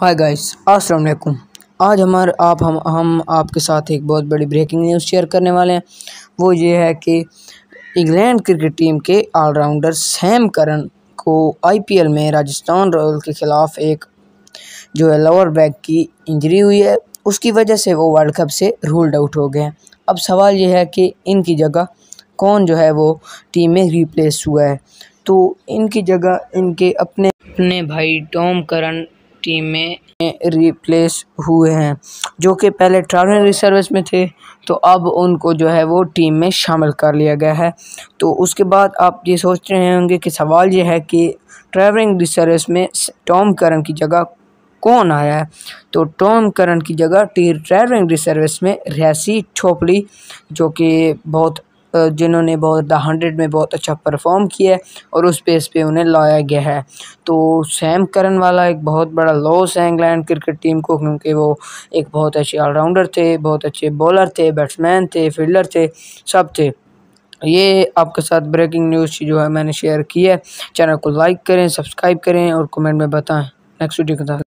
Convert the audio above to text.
hi guys अस्सलाम वालेकुम आज हमारे आप हम हम आपके साथ एक बहुत बड़ी ब्रेकिंग न्यूज़ शेयर करने वाले हैं वो ये है कि इंग्लैंड क्रिकेट टीम के ऑलराउंडर सैम करन को आईपीएल में राजस्थान रॉयल के ख़िलाफ़ एक जो है लोअर बैक की इंजरी हुई है उसकी वजह से वो वर्ल्ड कप से रूल्ड आउट हो गए हैं अब सवाल ये है कि इनकी जगह कौन जो है वो टीम में रिप्लेस हुआ है तो इनकी जगह इनके अपने अपने भाई टॉम करन टीम में रिप्लेस हुए हैं जो कि पहले ट्रैवलिंग सर्विस में थे तो अब उनको जो है वो टीम में शामिल कर लिया गया है तो उसके बाद आप ये सोच रहे होंगे कि सवाल ये है कि ट्रैवलिंग सर्विस में टॉम करण की जगह कौन आया है तो टॉम करण की जगह टी ट्रैवलिंग सर्विस में रैसी छोपली जो कि बहुत जिन्होंने बहुत द हंड्रेड में बहुत अच्छा परफॉर्म किया है और उस बेस पे उन्हें लाया गया है तो सैम करन वाला एक बहुत बड़ा लॉस है इंग्लैंड क्रिकेट टीम को क्योंकि वो एक बहुत अच्छे ऑलराउंडर थे बहुत अच्छे बॉलर थे बैट्समैन थे फील्डर थे सब थे ये आपके साथ ब्रेकिंग न्यूज़ जो है मैंने शेयर की है चैनल को लाइक करें सब्सक्राइब करें और कमेंट में बताएं नेक्स्ट वीडियो के साथ